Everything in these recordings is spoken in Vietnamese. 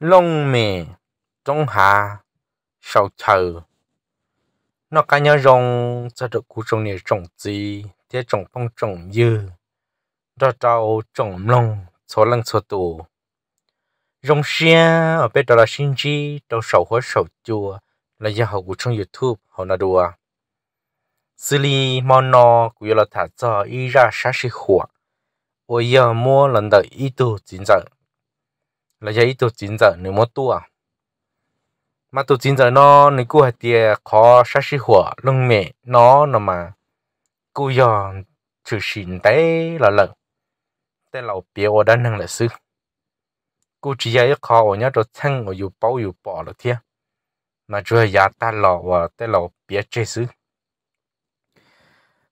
lông mè trong hà sầu thờ nó cá nhớ rong cho được cú trồng này trồng gì thế trồng phong trồng dư đó trâu trồng lông số lăng số tù rong xe ở bên đó là sinh chi đâu sầu hoa sầu chua là giờ học của trong youtube họ nói đùa xử lý món nó của là thả cho y ra sát sĩ khỏa ôi giờ mua lần đầu ý đồ chính dẫn là giấy tôi chín giờ nếu mất tua à? mà tôi chín giờ nó nếu cô hạt tiền khó sát sĩ hỏa lưng mẹ nó nó mà cô giờ chữ xin tay là lợn tên lão biểu ở đan hàng là sư cô chỉ giấy khó ở nhà tôi thăng ở dù bao dù bỏ là thiệt, mà chưa giá ta lọ và tên lão biểu chế sư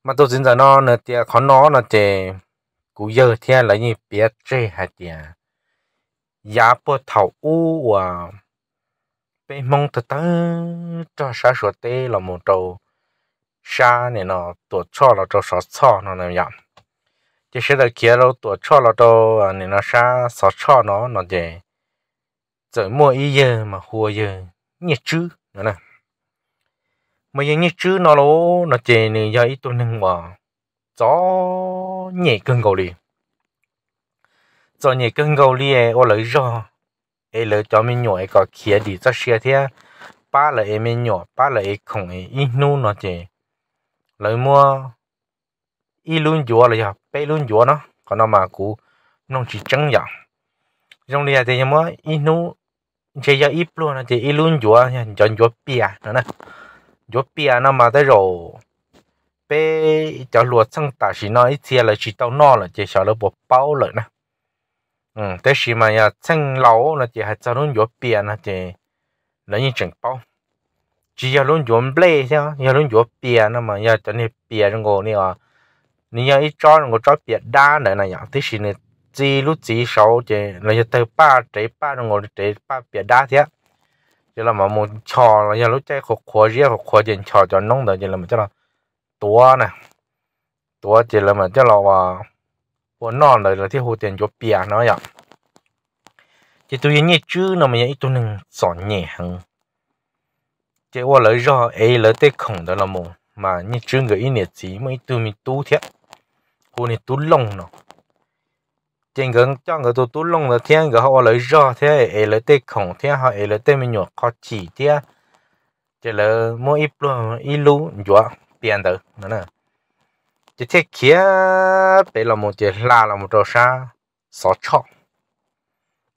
mà tôi chín giờ nó là tiền khó nó là tiền cú giờ thiên là như biểu chế hạt tiền giá bộ thảo u à bé mong từ từ cho sa sửa tê là một trâu sa này nó tổ cho là trâu sọ cho nó làm gì, chỉ sẽ là kia đâu tổ cho là trâu à, này nó sa sọ cho nó nó gì, tự mua ý giờ mà hùa giờ nhiệt chứ nữa nè mà giờ nhiệt chứ nó lố nó chè này giờ ít tôi nâng vào gió nhẹ cơn cầu liền cho nhỉ cái ngầu li ô lấy rồi ấy lấy cho mình nhỏ có kia đi cho xe thế ba là em mình nhỏ ba là em em ít nu nó chứ lấy mua ít luôn chúa là giờ bé luôn nó còn nó mà cũ nó chỉ trắng dạng trong này thì mua ít nu chỉ giờ ít luôn nó chỉ ít luôn chúa cho chúa bia nữa nè chúa bia nó mà tới rồi bé cho luộc sang ta chỉ nói chia là chỉ tao no là chỉ sợ là bột bao lợi nè ừ thế xí mà nhà chân lâu là hay cho luôn gió biển là chỉ là như chẳng bao chỉ là luôn gió bể chứ nhà luôn gió biển là mà nhà cho nên biển ngồi này à nên nhà ít cho ngồi cho biển đa này nhà thế xí này chỉ lúc chỉ sáu chỉ là nhà tới ba trái ba ngồi trái ba biển đa thế chứ mà muốn cho là nhà lúc chơi khổ khổ riêng khổ cho cho nông đó mà cho là tua nè tua chỉ là mà cho là 我那来了，这后天就变那样。这都人家住那么样，都能找年行。这我来让哎来得空的了么？mà như trường cái nét gì mà mà ít tụi mình tu thiệt cô này tu lông nó trên cái trong cái tôi tu lông là thiên cái họ lấy ra thế ấy lấy tê khổng thế họ ấy lấy tê mình nhọ khó chỉ thế chỉ là mỗi ít luôn ít lú nhọ tiền đó nữa nè chỉ thế kia bây giờ một chỉ là là một trò sa xó chọ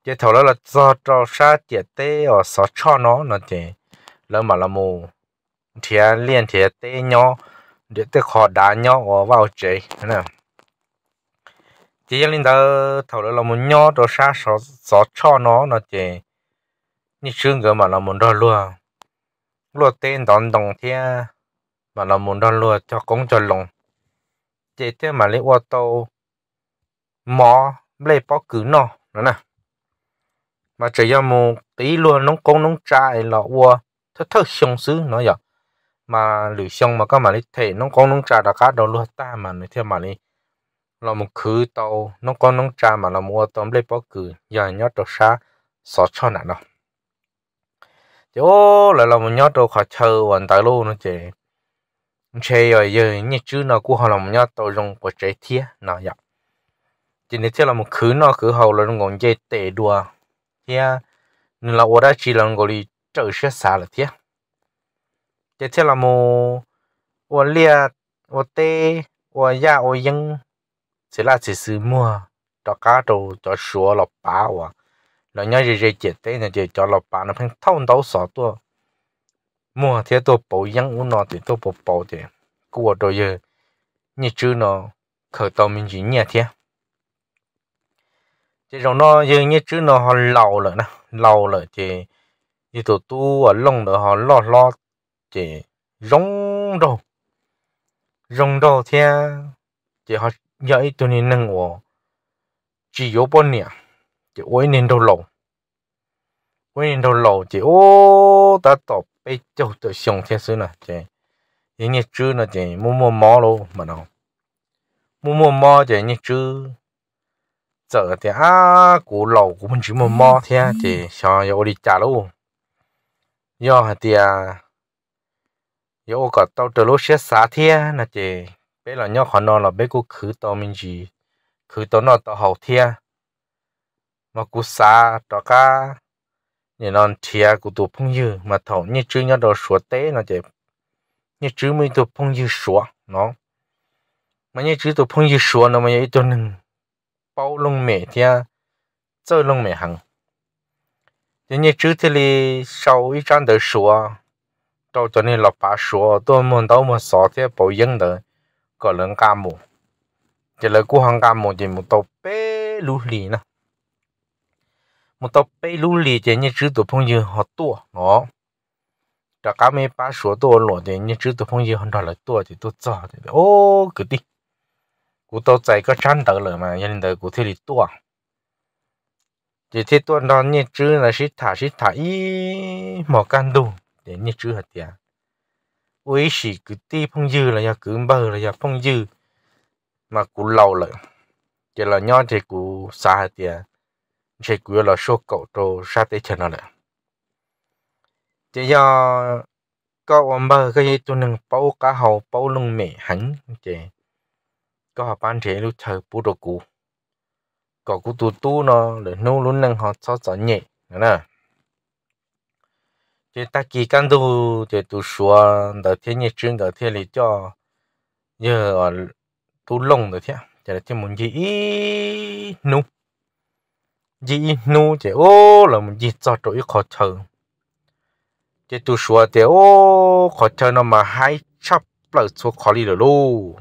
chỉ thầu là do trò sa chỉ tê ở xó chọ nó nó chỉ là mà là một thìa à, liền thìa à, tê nhau để tê khó đá nhau ở vào chế nè chỉ linh đó thầu là một nhau trò sa xó xó chọ nó nó chỉ như xương cơ mà là một đôi lúa lúa tên đón đồng thìa mà là một đôi lúa cho công cho lòng chế thế mà lấy ô tô mò lấy bó cứ nọ nữa nè mà chỉ cho một tí luôn nóng công nóng trai là ô thơ thơ xong xứ nó giờ mà lũ xong mà các mà lấy thể nóng công nóng trai đã cá đồ luôn ta mà nữa theo mà lấy là một khứ tàu nó có nóng trai mà là mua tôm lấy bó cứ giờ nhớ đồ xa xó cho nè nó chứ là là một nhót đồ khó chờ hoàn tại luôn nó chị chơi rồi giờ như chú nó cũng họ làm nhau tổ dùng của trái thiết nó dọc dạ. chỉ nên là một khứ nó khứ hậu là còn dây tệ đùa thì à, nên là ở đây chỉ là ngồi đi trở xe xa là thế chỉ thế là một ở lia ở tê ở nhà ở dân sẽ là chỉ sự mua cho cá đồ cho sữa lọc bá và là nhớ dễ, gì chỉ thế là chỉ cho lọc bá nó phải thông đấu sọ tua mua thế tôi bảo yang u nọ thì tôi bảo bảo thì của đôi giờ như chứ nó khởi tàu mình chỉ nhẹ thế rồi nó giờ như chứ nó họ lâu rồi nè lâu rồi thì như tụi tu ở lông nữa họ lo lo thì rong đồ rong đồ thế thì họ dạy tụi nên nâng chỉ có bốn nè thì mỗi năm đâu lâu quên đồ lộ chỉ ô ta tỏ bây giờ tôi xong thế sự nè chị những như chứ nè chị mua mua mò luôn mà đâu mua mua mò chị như chứ giờ thì à cụ lộ của mình chỉ mua mò thế chị sao giờ đi trả luôn do thì à giờ có tao từ lúc xe xả thế nè chị bây giờ nhau họ nào là bây giờ khử tàu mình gì khử tàu nào tàu hậu thế mà cụ xả cho cả 你那铁骨头朋友嘛头，你只要到说对那就，你只没到朋友说喏，嘛你只到朋友说那么也都能包容每天，走拢每行。人家只这里稍一站的说，到这里老爸说，多么多么少天不应的，个人干么，这了过行干么就么到白路里呢。một tàu bay lưu lì thì như chữ tổ phong dương họ tua nó trả cá mấy ba số tua lọ thì như chữ tổ phong dương họ đó là tua thì tua cho thì ô cứ đi cú tàu chạy có chăn tàu rồi mà nhân đời cú thế thì tua chỉ thế tua đó như chữ là sĩ thả sĩ thả ý mỏ can đủ để như chữ hạt tiền ui sĩ cứ ti phong dư là do cứ bờ là do phong dư mà cú lâu rồi, chỉ là nho thì cú xa hạt tiền chỉ cứ là số cậu trâu sát tới chân nó là chỉ do cậu ông bà cái tu nâng bảo cả hậu bảo lông mẹ hắn chỉ có họ bán chế lúc chơi bù đồ cũ cậu cũng tu tu nó để nô luôn nâng họ cho cho nhẹ nè chỉ ta kỳ căn tu chỉ tu xóa đầu tiên như chuyện đầu tiên là cho giờ tu lông đầu tiên chỉ là chỉ muốn gì nung dị nu chế ô là một dị cho trỗi khó chờ chế tu xua chế ô khó chờ nó mà hai chắp là số khó đi được luôn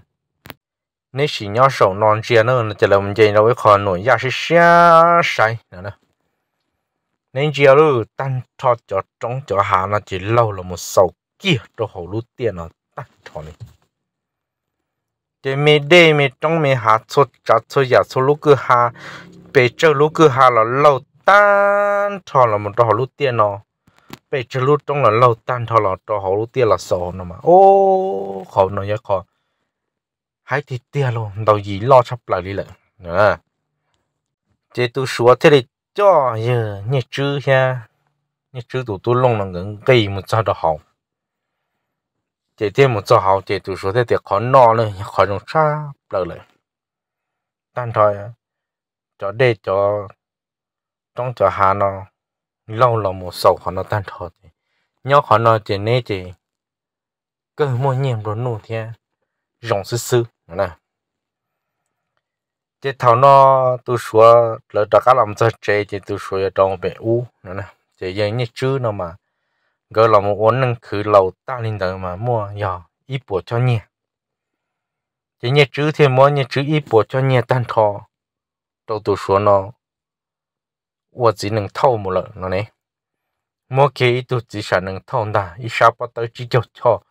nếu chỉ nhau sầu non chia nữa chế là mình dị nó với khó nổi ra dạ sẽ xa sai nữa nè nên chia luôn tan cho cho trống cho hà nó chỉ lâu là một sầu kia cho hồ lút tiền nó tan cho này chế mê đê mê trống mê hà số chặt số giả số dạ lúc cứ hà bể trâu lú cứ hà là lâu tan thò là một trò lú tiền nó bể trâu lú trong là lâu tan thò là trò lú tiền là sổ nó mà ô khổ nó nhớ khó hãy thì tiền luôn đầu gì lo sắp lại đi lại nữa chế tu sửa thế thì cho giờ nhẹ chứ ha nhẹ chứ tụ tu lông là ngẩng cây một sao đó hỏng chế thêm một sao hỏng chế tu sửa thế thì khó no lên khó nó sắp lại lại tan thôi cho để cho trong cho hà nó lâu lâu một sầu họ nó tan thọ thì nhớ họ nó chỉ nè chỉ cơ mua nhiệm rồi nụ thế rộng sư sư nè chỉ thảo nó tu sửa là đã các làm cho trẻ chỉ tu sửa trong bể u nè chỉ giờ như chứ nó mà gọi là một uốn nâng khử lầu ta lên đời mà mua giờ ít bộ cho nhẹ chỉ nhẹ chữ thì mua nhẹ chữ ít bộ cho nhẹ tan thọ đầu tụ số nó 我只能偷么了，那呢？莫给一度只想能偷的，一下把刀只就偷，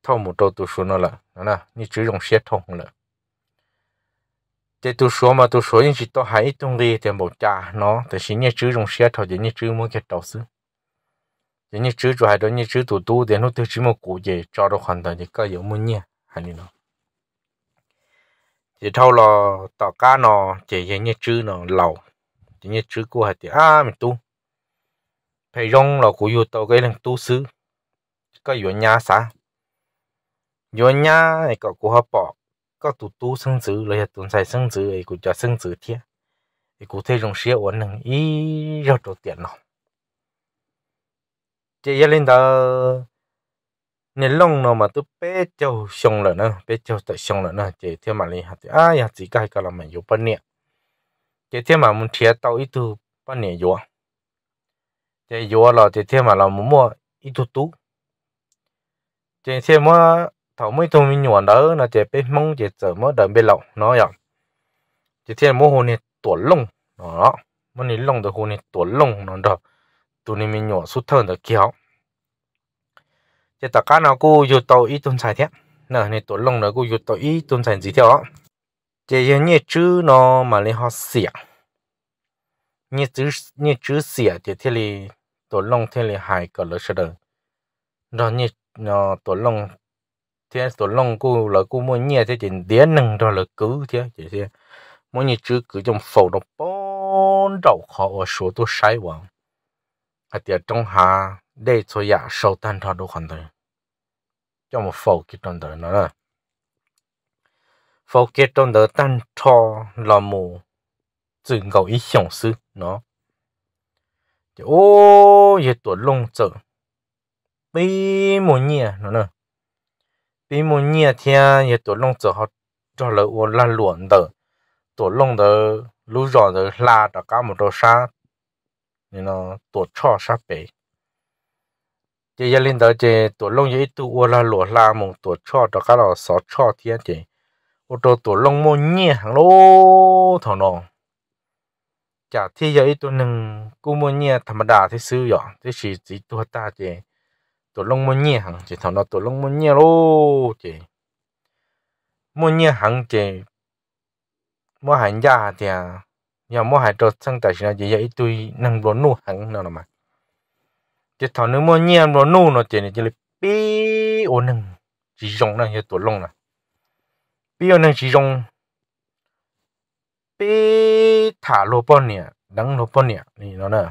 偷么都读书那了，那你只用血痛了。这读书嘛，读书你是到海东的的某家喏，但是你只用血头的，你只莫给找死。人家只住还到你只读读的，那都只么过节，找到很多的，个有么呢？还你呢？chỉ thâu là tàu cá nó chỉ những như chứ nó lầu chỉ như chứ của hạt thì à mình tu phải rong là của yêu tàu cái lần tu xứ có vô nhà xã vô nhà này có của họ bỏ có tụ tu sinh sử là hạt tuần xài sinh sử ấy cũng cho sinh sử thiệt thì cụ thể dùng xía ổn năng ý rất đầu tiền nó chỉ lên đó nên long nó mà tôi bé châu xong là nó bé châu tới xong là nó chỉ theo mà lên hạt à ya chỉ cái cái là mình vô bên nè chỉ theo mà muốn thiệt tàu ít tu bên nè vô chỉ vô là chỉ theo mà là muốn mua ít tu tu chỉ theo mà thầu mấy thùng mình nhuận đó là chỉ bé mong chỉ chờ mới đợi bên lậu nó vậy chỉ theo mua hồ này tuột lông nó nó mà này lông thì hồ này tuột lông nó đó tụi mình nhuận suốt thân được kéo chỉ tất cả nó cũng yêu tàu ít tuần sai thế nè này tuần lông nó cũng yêu tàu ít tuần sai gì thế ó chỉ như nhiệt chữ nó mà lấy họ xỉa nhiệt chữ nhiệt chữ xỉa thì thế này tuần lông thế là hai cái lỡ sẽ được nó nhiệt nó tuần lông thế tuần lông cũng là cũng muốn nhiệt thế chỉ đĩa nâng đó là cứ thế chỉ thế mỗi nhiệt chữ cứ trong phổ nó bốn đầu họ số tôi sai vào hạt tiền trong hà để cho nhà sâu tan thọ đồ khoản đời cho một phổ kết trong đời nó là phổ cái trong đời tan thọ là một chữ ngầu ý hiểu sư nó thì ô ye tuổi lông chợ bây một nhẹ nó nè bây một nhẹ thì ye tuổi lông chợ họ cho lỡ ô la luận đời tuổi lông đời lũ rõ đời la đã cả một đồ sa nên nó tuổi cho sa bể chị gia linh đó chị tổ long vậy tu ô là lúa la mùng tổ cho cho cá là sáu cho thiên chị ô tô tổ long mua nhẹ hàng lô thằng nó chả thi giờ ít tu nâng cú mua nhẹ thầm đà thì sư nhỏ thì chỉ chỉ tu ta chị tổ long mua nhẹ hàng chị thằng nó tổ long mua nhẹ lô chị mua nhẹ hàng chị mua hành gia thì à giờ mua hàng cho sang tài sản chị giờ ít tu nâng lúa nu hàng nào mà chỉ thảo nếu mua nhiên nó nu nó chỉ này chỉ là pi chỉ dùng nâng như tuổi lông nè pi ô nâng chỉ dùng pi thả lô bón nè đắng lô bón nè này nó nè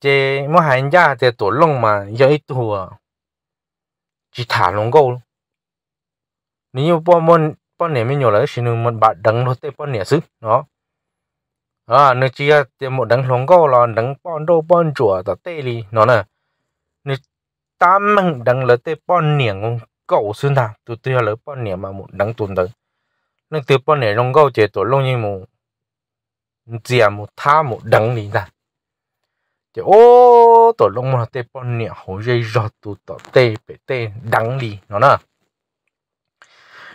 chỉ mua hàng gia thì tuổi lông mà giờ ít thua chỉ thả lông câu nếu như bón bón bón nè mới xin một bạn đắng nó tê bón nè xứ nó à nếu chỉ là một đấng lồng gò là đấng bọn đô bọn chùa ta tê đi nó nè nếu ta mang đấng là tê bọn niệm không cậu xuyên ta tụi tôi là bọn niệm mà một đấng tuần tới nên từ bọn này lồng gò chế tổ lông như một chỉ à, một tha một đấng đi ta chế ô tổ lông mà tê bọn niệm hồ dây rọt tụi ta tê bể tê đấng đi nó nè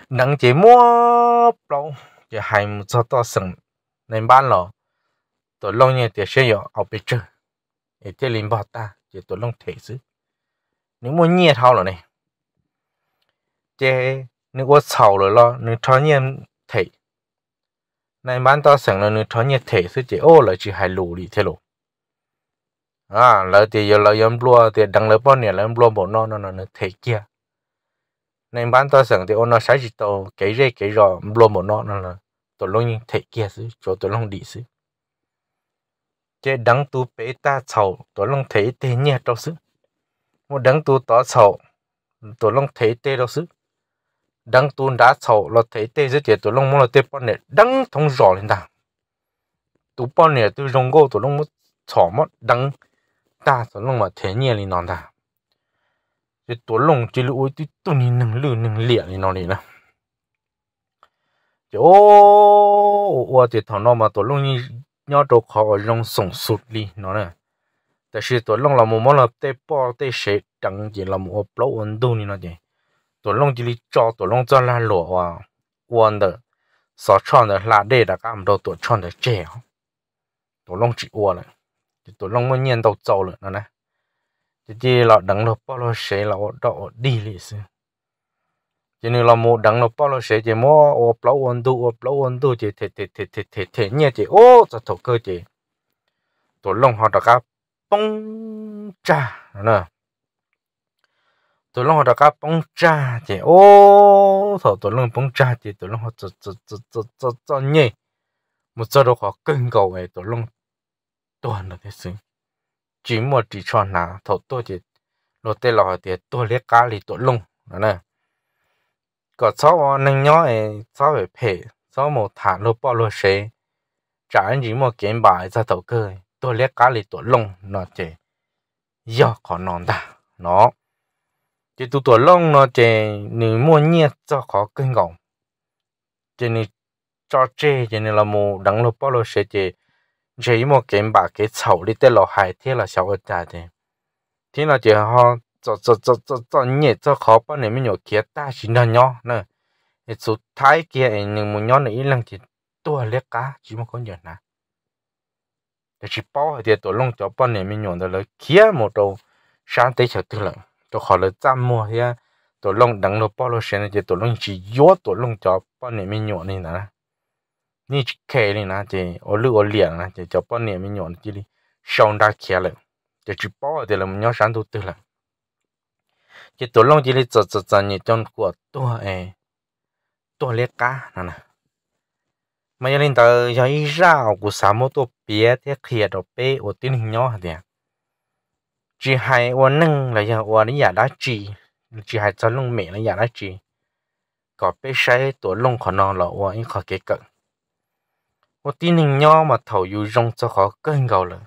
đấng chế mua lâu chế hai một cho to sừng nên ban lò tôi long nhẹ thì xây dựng, học biết chứ để thế linh bảo ta thì tôi long thể chứ nếu muốn nhẹ thao rồi này chế nếu có sầu rồi lo nếu thao nhẹ thể này bán tao sẵn rồi nếu thao nhẹ thể chứ chỉ ô rồi chỉ hai lù đi thế lù à lỡ thì giờ lỡ yếm lo, thì đằng lỡ bao nhiêu lỡ lo bỏ nó nó nó thể kia nên bán tao sẵn thì ô nó sai chỉ tao cái gì cái rò lo bỏ nó nó nó tôi long nhẹ thể kia chứ cho tôi long đi chứ chế đắng tu bế ta sầu tổ long thấy tê nhẹ đâu sức một đắng tu tỏ sầu tổ long thấy tê đâu sức đắng tu đá sầu lo thấy tê rất chế tổ long muốn là tê bọn này đắng thông rõ lên ta tu bọn này tu rong gô tổ long muốn sỏ mất đắng ta tổ long mà thế nhẹ lên nó ta cái tổ long chỉ lưu tu tu ni nâng lưu nâng liệt lên nó này nè chỗ ô ô thì thằng nó mà tổ long như nhỏ đồ khó ở lòng sống sụt đi nó nè tại vì tôi lòng là một món là tê bò tê sẽ chẳng chỉ là một lâu ấn độ như nó vậy tôi lòng chỉ cho tôi lòng cho là lụa và uốn đó sao chọn được là để đã cảm đâu tôi chọn được trẻ tôi lòng chỉ uốn này tôi lòng mới nhận đầu trâu rồi nó nè chỉ là đằng đó bao lâu sẽ là đậu đi lịch sử chỉ như là một đằng nó bao lâu sẽ chỉ mua ô lâu ôn đủ ô lâu ôn đủ chỉ thể thể thể thể thể thể nhẹ chỉ ô cho thổ cơ chỉ tổ lông họ đã cá bông cha nè tổ lông họ đã cá bông cha chỉ ô thổ tổ lông bông cha chỉ tổ lông họ cho cho cho cho cho cho nhẹ một số đó họ cưng cầu về tổ lông toàn là cái gì chỉ một chỉ cho nào thổ tôi chỉ lo tê lo thì tôi lấy cá thì tổ lông nè ก็ซ้อนึ่งย้อยซ้อไปเพ่ซ้อหมดฐานรูปปอลูเชจานจีหมดเก็บบ่ายจะตัวเกยตัวเล็กกาลีตัวลงนอเจย่อขอนอนตาเนาะจะตัวตัวลงนอเจหนึ่งมั่วเงียจะขอเกินก่อนเจนี่จอเจเจนี่ละมูดังรูปปอลูเชเจจีหมดเก็บบ่ายเก็บเฉาลิเตลอหายเที่ยละเฉาจ่าเจที่เราเจอเขา cho cho cho cho cho nhẹ cho khó bao này mới nhỏ kia ta là nhỏ nè cái số thái kia ấy nhưng mà nhỏ này lần thì tua lẽ cá chỉ mà có nhỏ nè để chỉ bao thì tổ lông cho bao này mới nhỏ đó là kia một đầu sáng tới chợ tư lợn tổ là chăm mua thì tổ lông đằng nó bao lâu xem thì tổ lông chỉ yếu tổ lông cho bao này mới nhỏ này nè ni chỉ này nè thì ô lư ô liền nè cho bao này mới nhỏ này chỉ đi sau đã kia chỉ bao thì là mình nhỏ sáng tư lợn chỉ tổ long chỉ là chợ chợ chợ nhị trong của tôi ấy tôi lấy cá nè nè mà giờ lên tờ giờ đi ra của sáu mươi tổ bé thế kia đó bé ở tiếng hình nhỏ hả chỉ hai ô nâng là giờ ô đi giả đá chỉ chỉ hai cho long mẹ là giả đá chỉ có bé sai tổ long khó non là ô anh khó kế cận ô tiếng hình nhỏ mà thầu dù rong cho khó cơn gầu lắm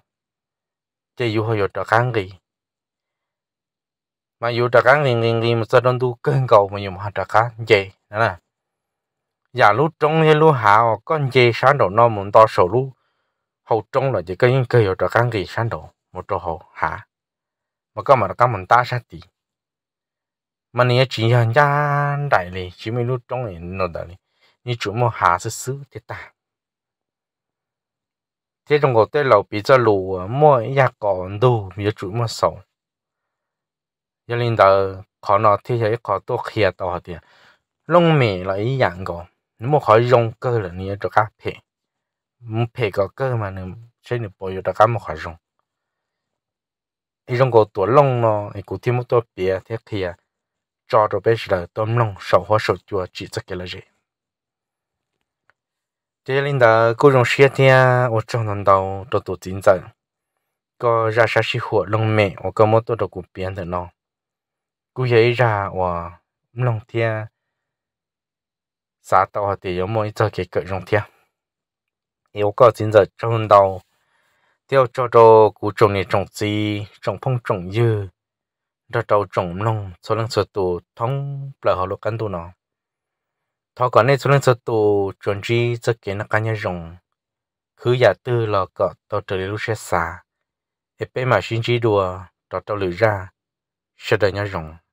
chỉ dù hơi ở đó gì mà dù trả cán liền liền liền mà đông tu cơn cầu mà dù mà trả cán gì đó nè giả dạ, lúc trong như lúc hạ con gì sáng đầu nó muốn to sổ lúc hậu trong là chỉ có những cây trả cán gì sáng đầu chỗ hậu hạ mà có mà các mình ta sát tí mà nè chỉ hàng gia đại này chỉ mấy lúc trong này nó đại này như chủ mô hạ sư sư thế thế trong cổ tế lầu bị cho lù mỗi nhà còn đủ bị chủ mô giờ lên đầu khó nó thì thấy khó tôi khía tao thì lông là ý dạng có nếu mà dùng cơ là nia cho cá phe muốn phe có mà nên sẽ được bồi cho cá mà dùng ý dùng có tổ lông nó ý cụ thêm một tổ bia thế khía cho rồi bây giờ sầu hoa sầu chua chỉ cái là gì thế linh đó cô dùng xe thì ở trong lần đầu tôi tổ chính giờ có ra sa sĩ hộ lông ở cơ mốt tôi được cụ biến thế nào cú dễ ra và lòng thia xã tàu thì có mỗi giờ cái cỡ trong thia yêu có chính giờ trong đầu tiêu cho cho cú trồng này trồng gì trồng phong trồng dư đó đầu trồng nông số lượng số tù thông là họ lúc căn tu nó thọ còn này số lượng số tù chuẩn chi cho cái nó cá nhân rồng cứ giả tư là cọ tàu trở lúc xe xa ép mà xin chỉ đùa tàu tàu lưỡi ra sẽ đời nhớ rồng